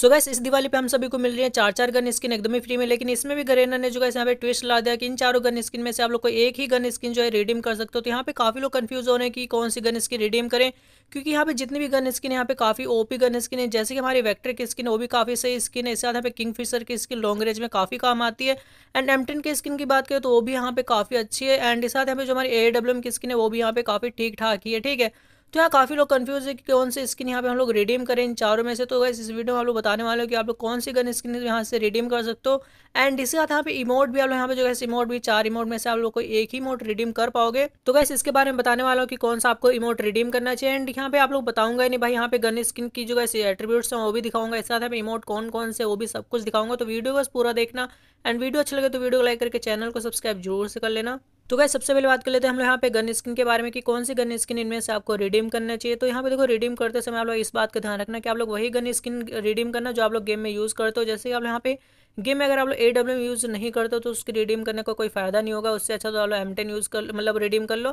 सो so gas इस दिवाली पे हम सभी को मिल रही है चार चार गन स्किन एकदम ही फ्री में लेकिन इसमें भी गरेना ने जो है यहाँ पे ट्विस्ट ला दिया कि इन चारों गन स्किन में से आप लोग को एक ही गन स्किन जो है रिडीम कर सकते हो तो यहाँ पे काफी लोग कंफ्यूज हो रहे हैं कि कौन सी गन स्किन रिडीम करें क्योंकि यहाँ पे जितनी भी गन स्किन यहाँ पे काफी ओपी गन स्किन है जैसे कि हमारी वैक्टर की स्किन वो भी काफी सही स्किन है इसके साथ यहाँ पे फिशर की स्किन लॉन्ग रेंज में काफी काम आती है एंड एमटन की स्किन की बात करें तो वो भी यहाँ पे काफी अच्छी है एंड इस साथ यहाँ पे जो हमारी ए की स्किन है वो भी यहाँ पे काफी ठीक ठाक ही है ठीक है तो यहाँ काफ़ी लोग कन्फ्यूज है कि कौन सी स्किन यहाँ पे हम लोग रिडीम करें इन चारों में से तो वैसे इस वीडियो में हम लोग बताने वाले हो कि आप लोग कौन सी गन स्किन यहाँ से रिडीम कर सकते हो एंड इसके साथ यहाँ पे इमोट भी आप लोग यहाँ पे जो है इमोट भी चार इमोट में से आप लोग को एक ही इमोट रिडीम कर पाओगे तो गैस इसके बारे में बताने वाला हूँ कि कौन सा आपको इमोट रिडीम करना चाहिए एंड यहाँ पे आप लोग बताऊंगा नहीं भाई यहाँ पे गन स्किन की जो है एट्रीब्यूट है वो भी दिखाऊंगा इसके साथ इमोट कौन कौन से वो भी सब कुछ दिखाऊंगा तो वीडियो बस पूरा देखना एंड वीडियो अच्छा लगे तो वीडियो लाइक करके चैनल को सब्सक्राइब जरूर से कर लेना तो गए सबसे पहले बात कर लेते हैं हम लोग यहाँ पे गन स्किन के बारे में कि कौन सी गन स्किन इनमें से आपको रिडीम करना चाहिए तो यहाँ पे देखो रिडीम करते समय आप लोग इस बात का ध्यान रखना कि आप लोग वही गन स्किन रिडीम करना जो आप लोग गेम में यूज़ करते हो जैसे आप यहाँ पे गेम में अगर आप लोग ए डब्ल्यू यूज़ नहीं करते तो उसकी रिडीम करने का को कोई फ़ायदा नहीं होगा उससे अच्छा तो आप लोग एम टेन यूज़ कर मतलब रिडीम कर लो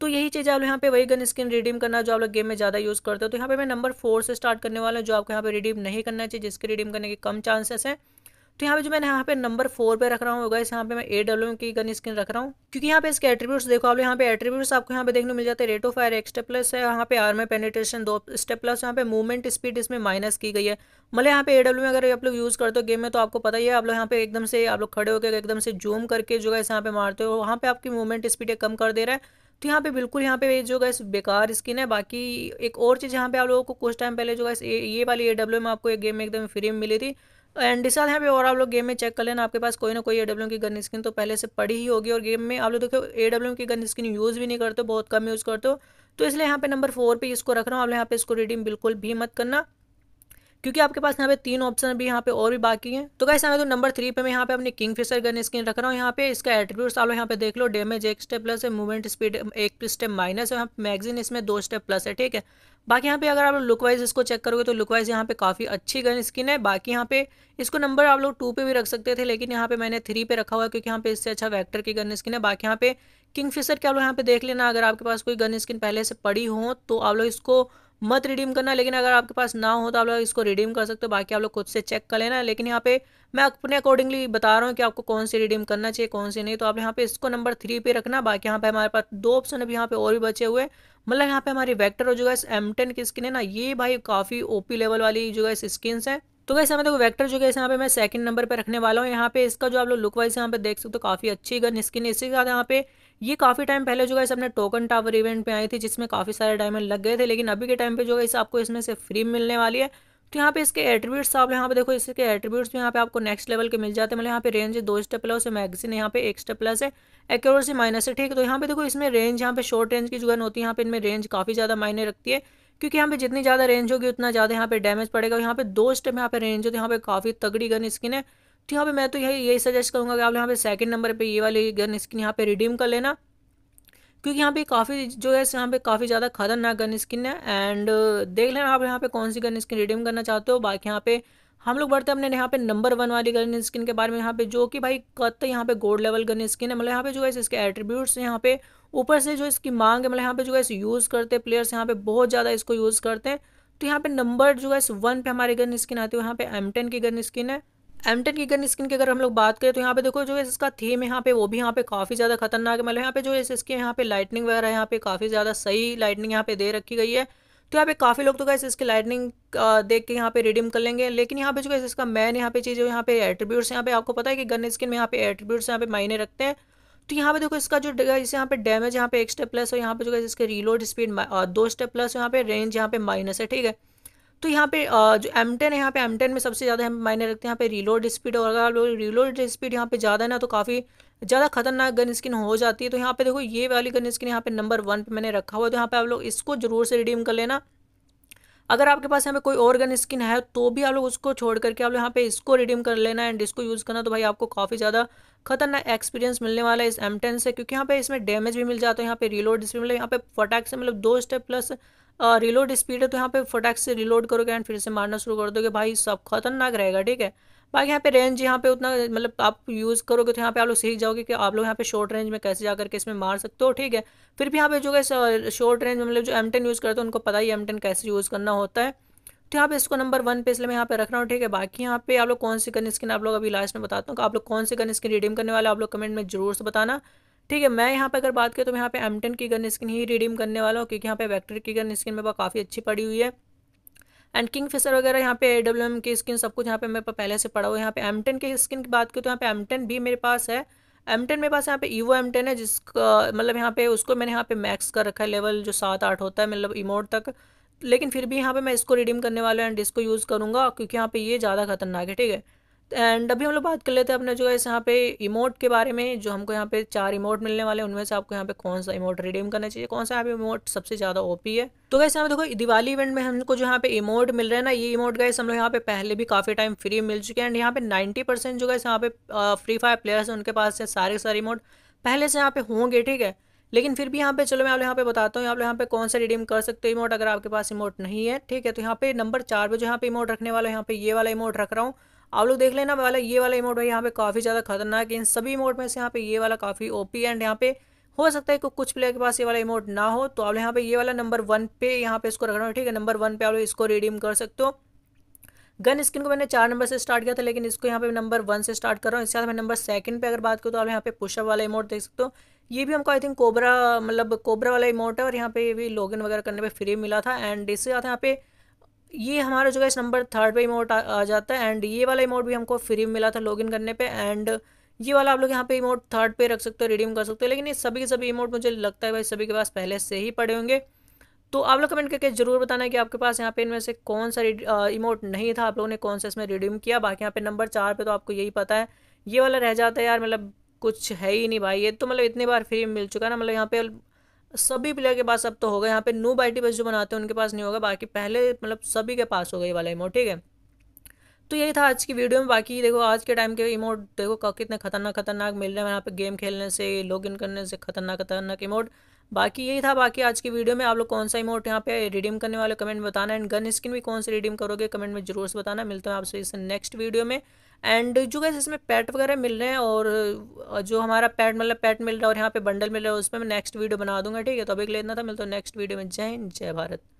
तो यही चीज़ आप यहाँ पे वही गन स्किन रिडीम करना जो आप लोग गेम में ज़्यादा यूज़ करते हो तो यहाँ पे मैं नंबर फोर से स्टार्ट करने वाला हूँ जो आपको यहाँ पे रिडीम नहीं करना चाहिए जिसके रिडीम करने के कम चांसेस हैं तो यहाँ पे जो मैंने यहाँ पे नंबर फोर पे रख रहा हूँ गाइस यहाँ पे मैं ए डब्ल्यू की गन स्किन रख रहा हूँ क्योंकि यहाँ पे इसके एट्रीब्यूट्स देखो आप यहाँ पे एट्रीब्यूट्स आपको यहाँ पे देखने मिल जाते हैं rate of fire step plus है यहाँ पे आर्मर पेनिट्रेशन दो स्टेप प्लस यहाँ पे मूवमेंट स्पीड इसमें माइनस की गई है मतलब यहाँ पे ए डब्ल्यू में अगर आप लोग यूज़ करते हो गेम में तो आपको पता ही है आप लोग यहाँ पे एकदम से आप लोग खड़े होकर एकदम से जूम करके जो है यहाँ पे मारते हो वहाँ पे आपकी मूवमेंट स्पीड कम कर दे रहा है तो यहाँ पे बिल्कुल यहाँ पे जो गैस बेकार स्किन है बाकी एक और चीज़ यहाँ पे आप लोगों को कुछ टाइम पहले जो गैस ये वाली ए डब्ल्यू में आपको एक गेम में एकदम फ्री में मिली थी एंड इस साल यहाँ पे और आप लोग गेम में चेक कर लेना आपके पास कोई ना कोई ए डब्ल्यू की गन स्किन तो पहले से पड़ी ही होगी और गेम में आप लोग देखो ए डब्ल्यू की गन स्किन यूज़ भी नहीं करते बहुत कम यूज़ करते हो तो इसलिए यहाँ पे नंबर फोर पे इसको रख रहा हूँ आप यहाँ पे इसको रिडीम बिल्कुल भी मत करना क्योंकि आपके पास यहाँ पे तीन ऑप्शन भी यहाँ पे और भी बाकी हैं तो कैसे तो नंबर थ्री पे मैं यहाँ पे अपनी किंग फिशर गन स्किन रख रहा हूँ यहाँ पे इसका एट्रीब्यूट आप लोग यहाँ पे देख लो डेमेज एक स्टेप प्लस है मूवमेंट स्पीड एक स्टेप माइनस है मैगजीन इसमें दो स्टेप प्लस है ठीक है बाकी यहाँ पे अगर आप लोग लुकवाइज इसको चेक करोगे तो लुकवाइज यहाँ पे काफ़ी अच्छी गन स्किन है बाकी यहाँ पे इसको नंबर आप लोग टू पे भी रख सकते थे लेकिन यहाँ पे मैंने थ्री पे रखा हुआ है क्योंकि यहाँ पे इससे अच्छा वैक्टर की गन स्किन है बाकी यहाँ पे किंग फिशर के आप लोग यहाँ पे देख लेना अगर आपके पास कोई गन स्किन पहले से पड़ी हो तो आप लोग इसको मत रिडीम करना लेकिन अगर आपके पास ना हो तो आप लोग इसको रिडीम कर सकते हो बाकी आप लोग खुद से चेक कर लेना लेकिन यहाँ पे मैं अपने अकॉर्डिंगली बता रहा हूँ कि आपको कौन से रिडीम करना चाहिए कौन से नहीं तो आप यहाँ पे इसको नंबर थ्री पे रखना बाकी यहाँ पे हमारे पास दो ऑप्शन अभी यहाँ पे और भी बचे हुए मतलब यहाँ पे हमारी वैक्टर और जो है एम टेन की स्किन है ना ये भाई काफ़ी ओपी लेवल वाली जो है स्किन्स हैं तो वैसे हमें देखो वेक्टर जो कैसे यहाँ पे मैं सेकंड नंबर पे रखने वाला हूँ यहाँ पे इसका जो आप लोग लुक वाइज यहाँ पे देख सकते हो काफ़ी अच्छी गन स्किन इसके साथ यहाँ पे ये काफ़ी टाइम पहले जो है अपने टोकन टावर इवेंट पे आई थी जिसमें काफ़ी सारे डायमंड लग गए थे लेकिन अभी के टाइम पे जो है आपको इसमें से फ्री मिलने वाली है तो यहाँ पे इसके एट्रीब्यूट्स आप यहाँ पे देखो इसके एट्रीब्यूट्स भी यहाँ पे आपको नेक्स्ट लेवल के मिल जाते हैं मतलब यहाँ पे रेंज दो स्टेप प्लस है मैगजीन यहाँ पे एक स्टेप प्लस है एक्यूरेसी माइनस है ठीक है तो यहाँ पे देखो इसमें रेंज यहाँ पे शॉर्ट रेंज की जो गन होती है यहाँ पे इनमें रेंज काफ़ी ज़्यादा मायने रखती है क्योंकि यहाँ पे जितनी ज़्यादा रेंज होगी उतना ज़्यादा यहाँ पे डैमेज पड़ेगा यहाँ पे दो स्टेप यहाँ पे रेंज हो तो यहाँ पे काफ़ी तगड़ी गन स्किन है तो यहाँ पे मैं तो यही यही सजेस्ट करूँगा कि आप यहाँ पे सेकंड नंबर पे ये वाली गन स्किन यहाँ पे रिडीम कर लेना क्योंकि यहाँ पे काफ़ी जो है यहाँ पे काफ़ी ज़्यादा खतरनाक गन स्किन है एंड देख लेना आप यहाँ पे कौन सी गन स्किन रिडीम करना चाहते हो बाकी यहाँ पे हम लोग बढ़ते हैं अपने यहाँ पे नंबर वन वाली गन स्किन के बारे में यहाँ पे जो कि भाई कत यहाँ पे गोल्ड लेवल गन स्किन है मतलब यहाँ पे जो है इसके एट्रीब्यूट्स यहाँ पे ऊपर से जो इसकी मांग है मतलब यहाँ पे जो है यूज़ करते हैं प्लेयर्स यहाँ पे बहुत ज़्यादा इसको यूज़ करते हैं तो यहाँ पे नंबर जो है वन पे हमारी गन स्किन आती है यहाँ पे एम की गन स्किन है एम की गन स्किन की अगर हम लोग बात करें तो यहाँ पे देखो जो है इसका थीम यहाँ पे वो भी यहाँ पे काफ़ी ज़्यादा खतरनाक है मतलब यहाँ पे जो है इसके यहाँ पे लाइटनिंग वगैरह यहाँ पे काफ़ी ज़्यादा सही लाइटनिंग यहाँ पे दे रखी गई है तो यहाँ पे काफ़ी लोग तो गैस इसकी लाइटनिंग देख के यहाँ पे रिडीम कर लेंगे लेकिन यहाँ पे जो है इसका मैन यहाँ पे चीज़ है यहाँ पे एट्रीब्यूट्स यहाँ पे आपको पता है कि गन स्किन में यहाँ पे एट्रीब्यूट्स यहाँ पे मायने रखते हैं तो यहाँ पे देखो इसका जो इसे यहाँ पे डैमेज यहाँ पे एक स्टेप प्लस है यहाँ पे जो है इसके रीलोड स्पीड दो स्टेप प्लस यहाँ पे रेंज यहाँ पे माइनस है ठीक है तो यहाँ पे जो एम टेन है यहाँ पे एम टेन में सबसे ज़्यादा हम मायने रखते हैं यहाँ पे रीलोड स्पीड और अगर आप लोग रीलोड स्पीड यहाँ पे ज़्यादा ना तो काफ़ी ज़्यादा खतरनाक गन स्किन हो जाती है तो यहाँ पे देखो ये वाली गन स्किन यहाँ पे नंबर वन पे मैंने रखा हुआ है तो यहाँ पे आप लोग इसको जरूर से रिडीम कर लेना अगर आपके पास यहाँ पे कोई और गन स्किन है तो भी आप लोग उसको छोड़ करके आप लोग यहाँ पे इसको रिडीम कर लेना एंड इसको यूज़ करना तो भाई आपको काफ़ी ज़्यादा खतरनाक एक्सपीरियंस मिलने वाला है इस एम से क्योंकि यहाँ पे इसमें डैमेज भी मिल जाता है यहाँ पे रिलोड भी मतलब यहाँ पे फटाक से मतलब दो स्टेप प्लस रिलोड स्पीड है तो यहाँ पे फटाक से रिलोड करोगे एंड फिर से मारना शुरू कर दोगे भाई सब खतरनाक रहेगा ठीक है बाकी यहाँ पे रेंज यहाँ पे उतना मतलब आप यूज़ करोगे तो यहाँ पे आप लोग सीख जाओगे कि आप लोग यहाँ पे शॉर्ट रेंज में कैसे जा करके इसमें मार सकते हो ठीक है फिर भी यहाँ पे जो है शॉर्ट रेंज मतलब जो एम यूज़ करते हो उनको पता ही एम कैसे यूज़ करना होता है तो यहाँ पे इसको नंबर वन पे इसलिए मैं यहाँ पे रख रहा हूँ ठीक है बाकी यहाँ पे आप लोग कौन सी गन स्किन आप लोग अभी लास्ट में बताता हूँ आप लोग कौन सी गन स्किन रिडीम करने वाले आप लोग कमेंट में जरूर से बताना ठीक है मैं यहाँ पे अगर बात करें तो मैं यहाँ पे एम की गन स्किन ही रिडीम करने वाला हूँ क्योंकि यहाँ पे वैक्टर की गन स्किन मेरे पास काफ़ी अच्छी पड़ी हुई है एंड किंग फिशर वगैरह यहाँ पे ए डब्ल्यू एम की स्किन सब कुछ यहाँ पे मेरे पास पहले से पड़ा हुआ है यहाँ पे एमटन की स्किन की बात करें तो यहाँ पे एमटन भी मेरे पास है टेन मेरे पास यहाँ पे ईवो एमटन है जिसका मतलब यहाँ पे उसको मैंने यहाँ पे मैक्स कर रखा है लेवल जो सात आठ होता है मतलब इमोट तक लेकिन फिर भी यहाँ पे मैं इसको रिडीम करने वाला हूँ एंड इसको यूज़ करूँगा क्योंकि यहाँ पे ये ज़्यादा खतरनाक है ठीक है एंड अभी हम लोग बात कर लेते हैं अपने जो है यहाँ पे इमोट के बारे में जो हमको यहाँ पे चार इमोट मिलने वाले हैं उनमें से आपको यहाँ पे कौन सा इमोट रिडीम करना चाहिए कौन सा यहाँ पे इमोट सबसे ज़्यादा ओपी है तो वैसे यहाँ पे देखो दिवाली इवेंट में हमको जो यहाँ पे इमोट मिल रहे हैं ना ये इमोट गए हम लोग यहाँ पे पहले भी काफ़ी टाइम फ्री मिल चुके हैं एंड यहाँ पे नाइन्टी परसेंट जो गए यहाँ पे फ्री फायर प्लेयर्स है उनके पास है सारे सारे इमोट पहले से यहाँ पे होंगे ठीक है लेकिन फिर भी यहाँ पे चलो मैं आप लोग यहाँ पे बताता हूँ आप लोग यहाँ पे कौन सा रिडीम कर सकते हो इमोट अगर आपके पास इमोट नहीं है ठीक है तो यहाँ पे नंबर चार पे जो यहाँ पे इमोट रखने वाला है यहाँ पे ये वाला इमोट रख रहा हूँ आप लोग देख लेना वाला ये वाला इमोट भाई यहाँ पे काफ़ी ज़्यादा खतरनाक है इन सभी इमोट में से यहाँ पे ये वाला काफ़ी ओपी एंड यहाँ पे हो सकता है कि कुछ प्लेयर के पास ये वाला इमोट ना हो तो आप लोग यहाँ पे ये वाला नंबर वन पे यहाँ पे इसको रखना हो ठीक है नंबर वन पे आप लोग इसको रिडीम कर सकते हो गन स्किन को मैंने चार नंबर से स्टार्ट किया था लेकिन इसको यहाँ पे नंबर वन से स्टार्ट कर रहा हूँ इसके साथ मैं नंबर सेकंड पे अगर बात करूँ तो आप यहाँ पे पुशअप वाला इमोट देख सकते हो ये भी हमको आई थिंक कोबरा मतलब कोबरा वाला इमोट है और यहाँ पे भी लॉगिन वगैरह करने पे फ्री मिला था एंड इसके साथ यहाँ पे ये हमारा जो है इस नंबर थर्ड पे इमोट आ, आ जाता है एंड ये वाला इमोट भी हमको फ्री में मिला था लॉगिन करने पे एंड ये वाला आप लोग यहाँ पे इमोट थर्ड पे रख सकते हो रिडीम कर सकते हो लेकिन ये सभी के सभी इमोट मुझे लगता है भाई सभी के पास पहले से ही पड़े होंगे तो आप लोग कमेंट करके जरूर बताना कि आपके पास यहाँ पे इनमें से कौन सा इमोट नहीं था आप लोगों ने कौन सा इसमें रिडीम किया बाकी यहाँ पे नंबर चार पे तो आपको यही पता है ये वाला रह जाता है यार मतलब कुछ है ही नहीं भाई ये तो मतलब इतनी बार फ्री मिल चुका है ना मतलब यहाँ पे सभी प्लेयर के पास अब तो होगा यहाँ पे नो बाइटी बस जो बनाते हैं उनके पास नहीं होगा बाकी पहले मतलब सभी के पास होगा ये वाला इमोट ठीक है तो यही था आज की वीडियो में बाकी देखो आज के टाइम के इमोट देखो कितने खतरनाक खतरनाक मिल रहे हैं यहाँ पे गेम खेलने से लॉग इन करने से खतरनाक खतरनाक इमोट बाकी यही था बाकी आज की वीडियो में आप लोग कौन सा इमोट यहाँ पे रिडीम करने वाले कमेंट बताना एंड गन स्किन भी कौन सा रिडीम करोगे कमेंट में जरूर से बताना मिलते हैं आपसे इस नेक्स्ट वीडियो में एंड जो गैस इसमें पैट वगैरह मिल रहे हैं और जो हमारा पैट मतलब पैट मिल रहा है और यहाँ पे बंडल मिल रहा है उसमें मैं नेक्स्ट वीडियो बना दूंगा ठीक है तो अभी लेना था मिलता हूँ नेक्स्ट वीडियो में जय हिंद जय भारत